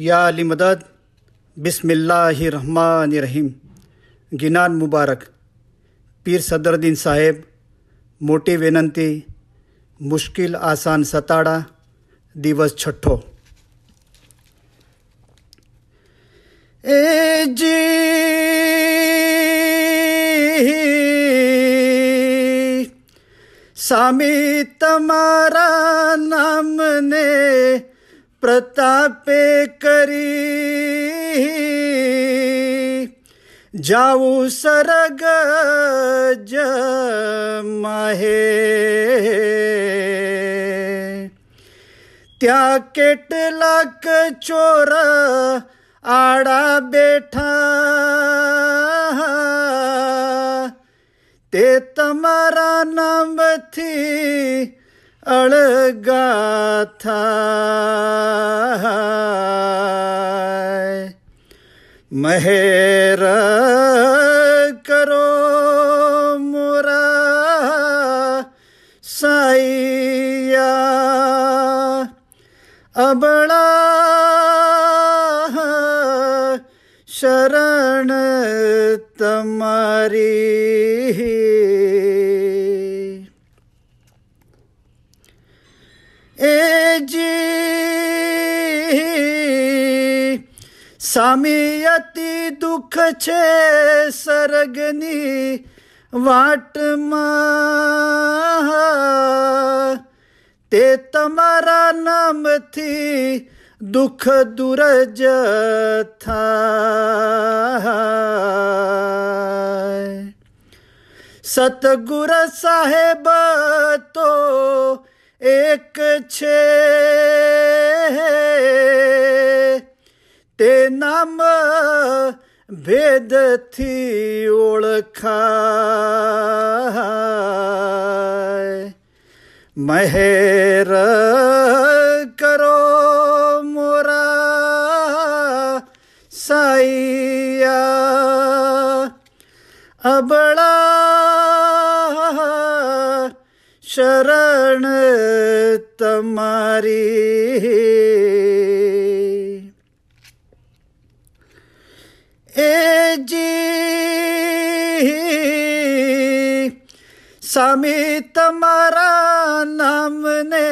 या अली मदद बिसमिल्लाम गिनान मुबारक पीर सदरुद्दीन साहेब मोटी विनंती मुश्किल आसान सताड़ा दिवस छठो ए जी सामी तमारा नाम ने प्रतापे करी जाऊ सरग ज माहे त्या केटलाक चोर आड़ा बैठा ते तमारा नाम थी अड़गा था महर करो मोरा साइया अबड़ा शरण तमारी ए जी स्वामी दुख छे सरगनी वाट ते तमारा नाम थी दुख दूर सतगुर साहेब तो एक छे ते नाम थी ओळखाय महेर करो मोरा साइया अबड़ा शरण तमारी ए जी स्वामी तमारा नाम ने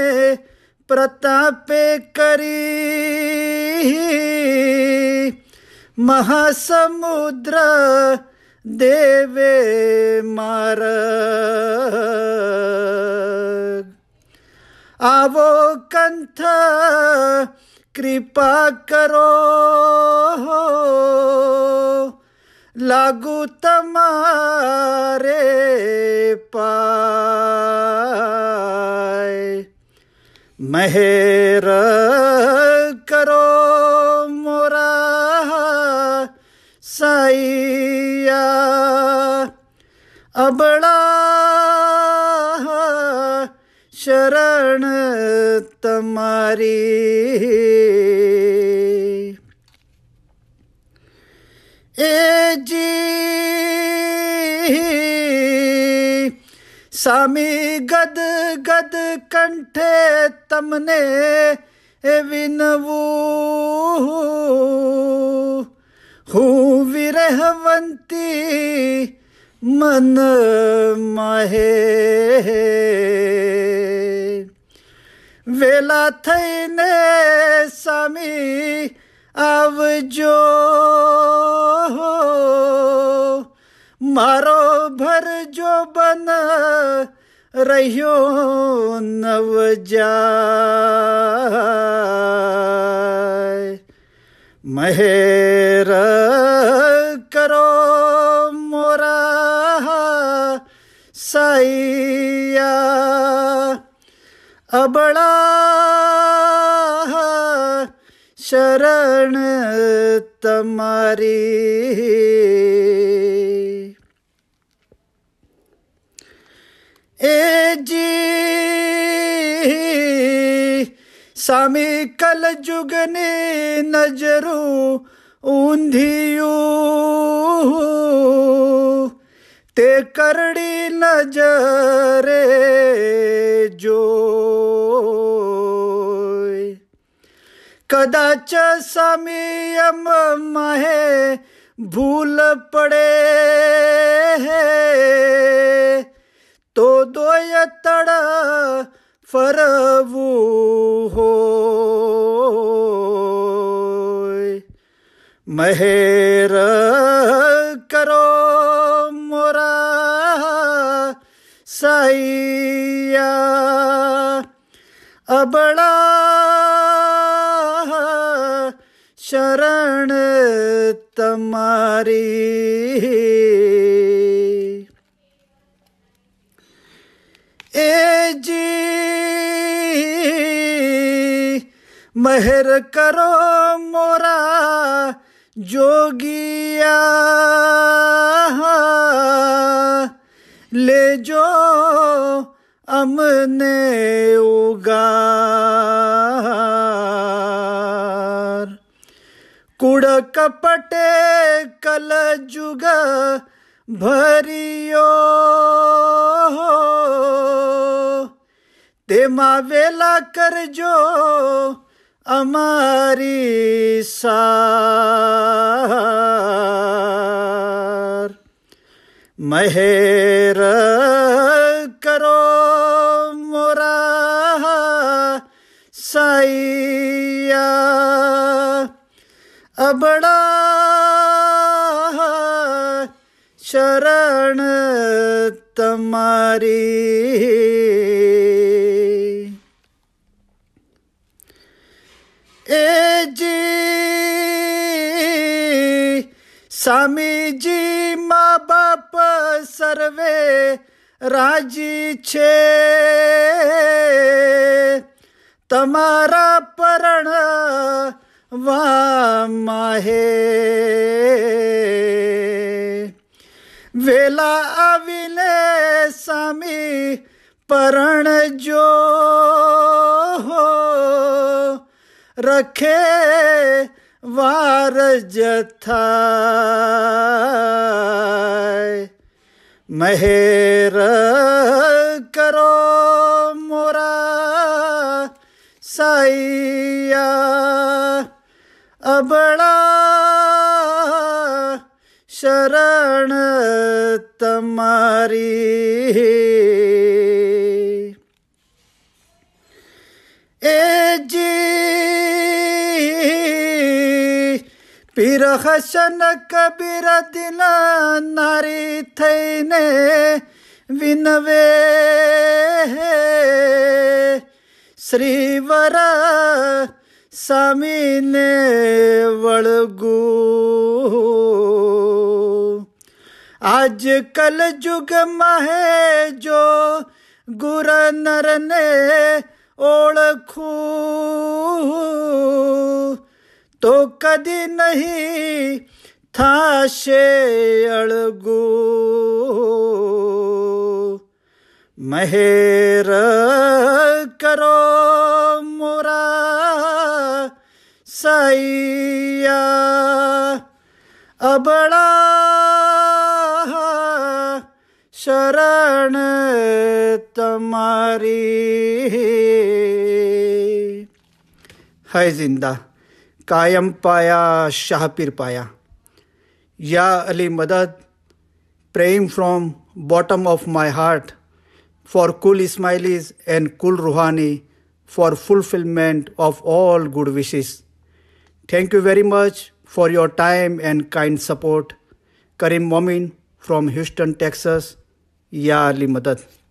प्रताप करी महासमुद्र देवे मारा वो कंथ कृपा करो लागू तमारे पाए मेहर करो मोरा सैया अबड़ा શરણ તમારી એ જી સામી ગદ ગદ કંઠે તમને એ વિનવું હું વિરહવંતી मन महे વેલા થઈને સામી આવજો મારો ભરજો બન રહ્યો નવજાય મહેર કરો મોરા સૈયા અબળા તમારી એ જી સામી કલ જુગની નજરું ઊંધિયું તે કરડી નજરે જો कदाच समीयम महे भूल पड़े तो दो तड़ फरवू हो महेर करो मोरा सैया अबड़ा शरण तमारी ए जी मेहर करो मोरा जोगिया ले जो अमने उगा कुड़ कपटे कल जुग भरियो तेमा वेला कर जो अमारी सार महेरा બડા શરણ તમારી એ જી સ્વામીજી મા બાપ સર્વે રાજી છે તમારા પરણા वाहे वेला अविने समी परण जो हो रखे वार जथा महेर करो मोरा सैया अबड़ा शरण तमारी ए जी पीर कबीर दिन नारी थैने विनवे श्रीवर സമീനെ വളുകൂ आज कल जुग महे जो गुर नर ने ओळखू तो कधी नाही थाशे अळगू महेर करो सैया अबड़ा शरण तुम्हारी है जिंदा कायम पाया शाह पीर पाया या अली मदद प्रेम from bottom of my heart for कुल इस्माइलीज एंड कुल रूहानी for fulfilment of all good wishes Thank you very much for your time and kind support. Karim Momin from Houston, Texas. Ya Ali Madad.